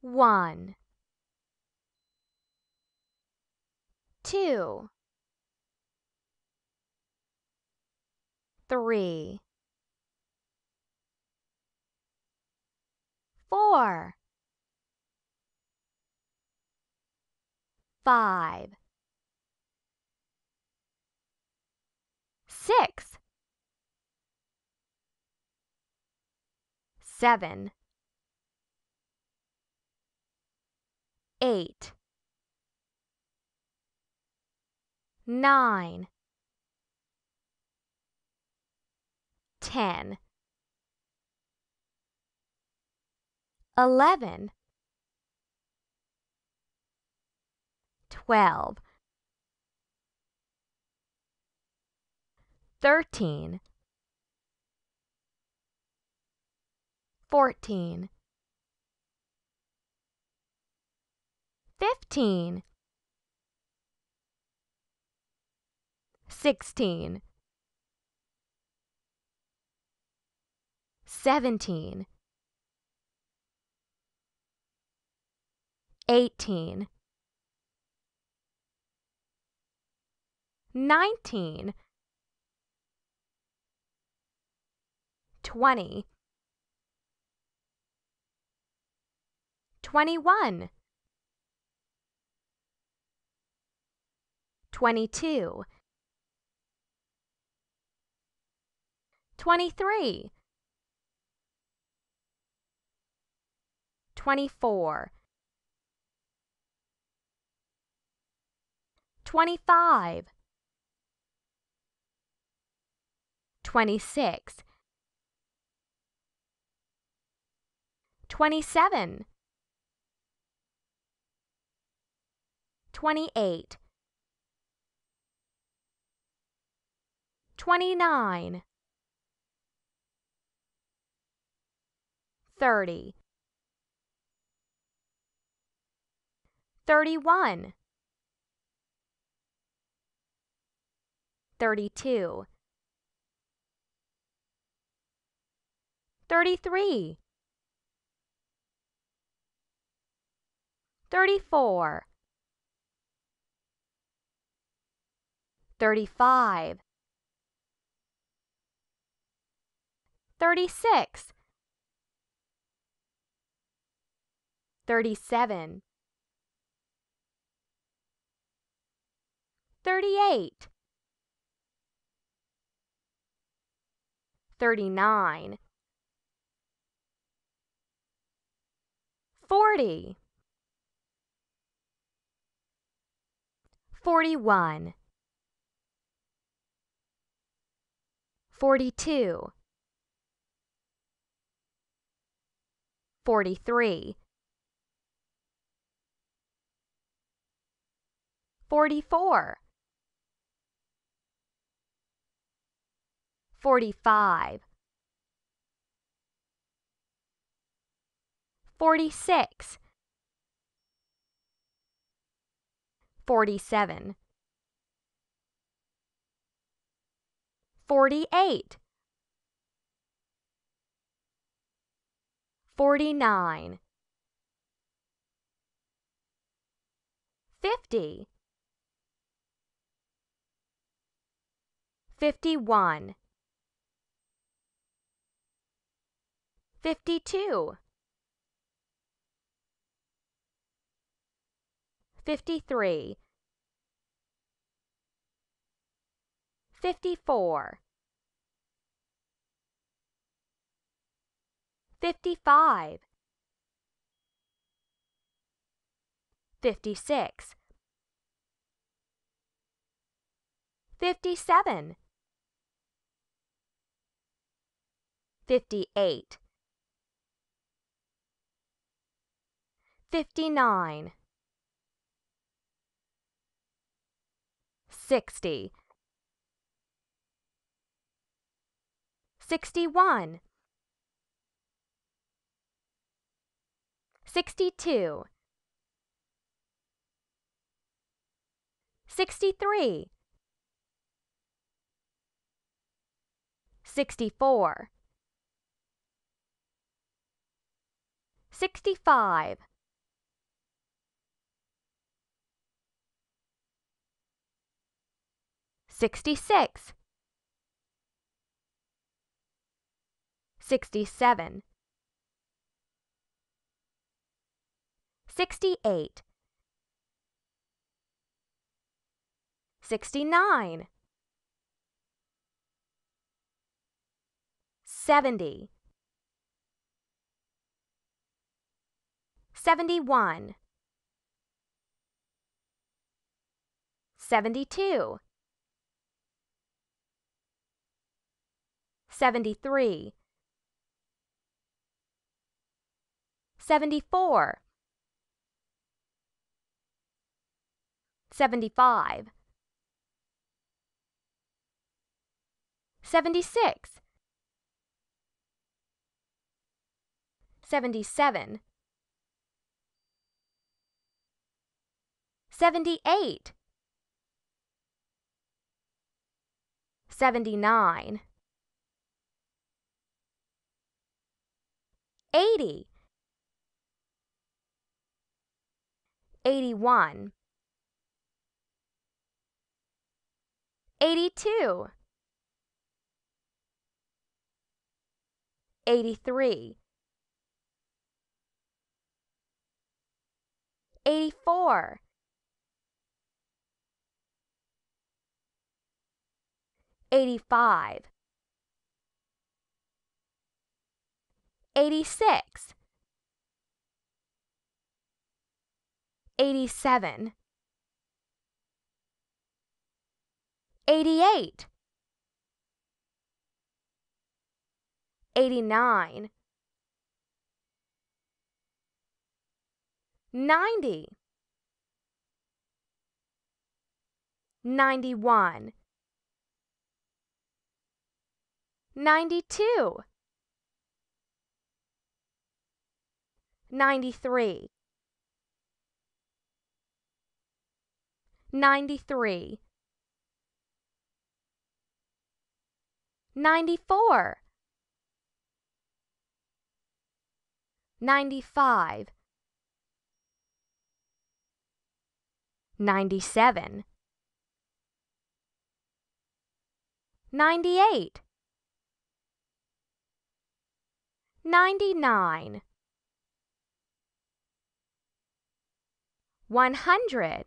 One, two, three, four, five, six, seven. Seven. eight, nine, ten, eleven, twelve, thirteen, fourteen. Fifteen, sixteen, seventeen, eighteen, nineteen, twenty, twenty-one. 21 22 23 24 25 26 27 28 twenty-nine, thirty, thirty-one, thirty-two, thirty-three, thirty-four, thirty-five, 36 37 38 39 40 41 42 43. 44. 45. 46. 47. 48. 49 50 51 52 53 54 55 56 57 58 59 60 61 62 63 64 65 66 67 68 69 70 71 72 73 74 75. 76. 77. 78. 79. 80. 81. 82 83 84 85 86 87 88 89 90 91 92 93 93 94 95 97 98 99 100